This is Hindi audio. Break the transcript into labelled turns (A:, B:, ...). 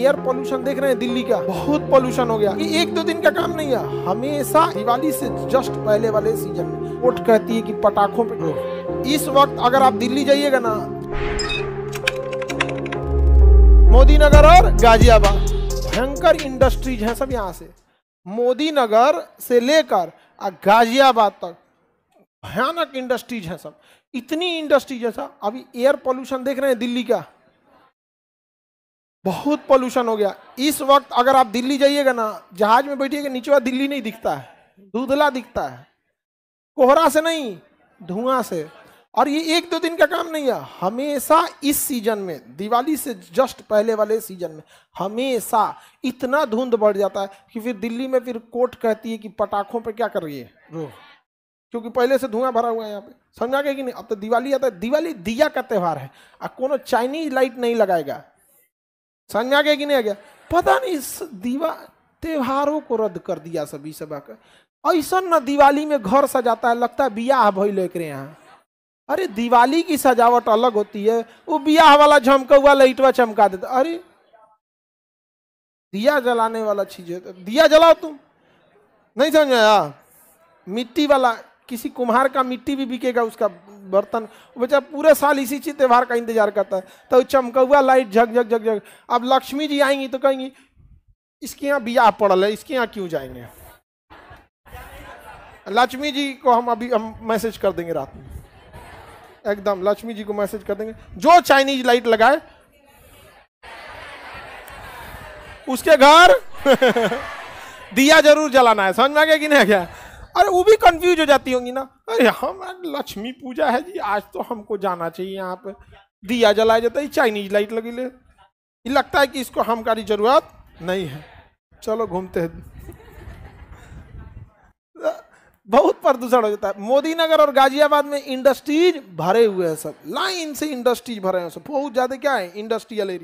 A: एयर पॉल्यूशन देख रहे हैं दिल्ली का बहुत पॉल्यूशन हो गया ये एक दो दिन का काम नहीं है हमेशा दिवाली से जस्ट पहले वाले सीजन में कोर्ट कहती है कि पटाखों पे इस वक्त अगर आप दिल्ली जाइएगा ना मोदी नगर और गाजियाबाद भयंकर इंडस्ट्रीज हैं सब यहाँ से मोदी नगर से लेकर गाजियाबाद तक भयानक इंडस्ट्रीज हैं सब इतनी इंडस्ट्रीज है सब अभी एयर पॉल्यूशन देख रहे हैं दिल्ली का बहुत पॉल्यूशन हो गया इस वक्त अगर आप दिल्ली जाइएगा ना जहाज में बैठिएगा नीचे दिल्ली नहीं दिखता है धुंधला दिखता है कोहरा से नहीं धुआं से और ये एक दो दिन का काम नहीं है हमेशा इस सीजन में दिवाली से जस्ट पहले वाले सीजन में हमेशा इतना धुंध बढ़ जाता है कि फिर दिल्ली में फिर कोर्ट कहती है कि पटाखों पर क्या करिए रोह क्योंकि पहले से धुआं भरा हुआ है यहाँ पे समझा गया कि नहीं अब तो दिवाली आता है दिवाली दिया का त्यौहार है और कोनो चाइनीज लाइट नहीं लगाएगा समझ आ गया कि नहीं आ गया पता नहीं इस दीवा त्योहारों को रद्द कर दिया सभी सभा का ऐसा ना दिवाली में घर सजाता है लगता है बियाह भैल एक यहाँ अरे दिवाली की सजावट अलग होती है वो बियाह वाला झमका हुआ लाइटवा चमका देता अरे दिया जलाने वाला चीज है दिया जलाओ तुम नहीं समझ आया हाँ। मिट्टी वाला किसी कुम्हार का मिट्टी भी बिकेगा उसका बर्तन बच्चा पूरे साल इसी चीज त्यौहार का इंतजार करता है तो चमका हुआ लाइट झक झक झक झक अब लक्ष्मी जी आएंगी तो कहेंगी इसके यहाँ बिया पड़ल है इसके यहाँ क्यों जाएंगे लक्ष्मी जी को हम अभी हम मैसेज कर देंगे रात में एकदम लक्ष्मी जी को मैसेज कर देंगे जो चाइनीज लाइट लगाए उसके घर दिया जरूर जलाना है समझ में आ गया कि नहीं क्या अरे वो भी कंफ्यूज हो जाती होंगी ना अरे हम हाँ, लक्ष्मी पूजा है जी आज तो हमको जाना चाहिए यहाँ पे दिया जलाया जाता है चाइनीज लाइट लगी ले लगता है कि इसको हमकारी जरूरत नहीं है चलो घूमते हैं बहुत प्रदूषण हो जाता है मोदी नगर और गाजियाबाद में इंडस्ट्रीज भरे हुए हैं सब लाइन से इंडस्ट्रीज भरे हैं सब बहुत ज्यादा क्या है इंडस्ट्रियल एरिया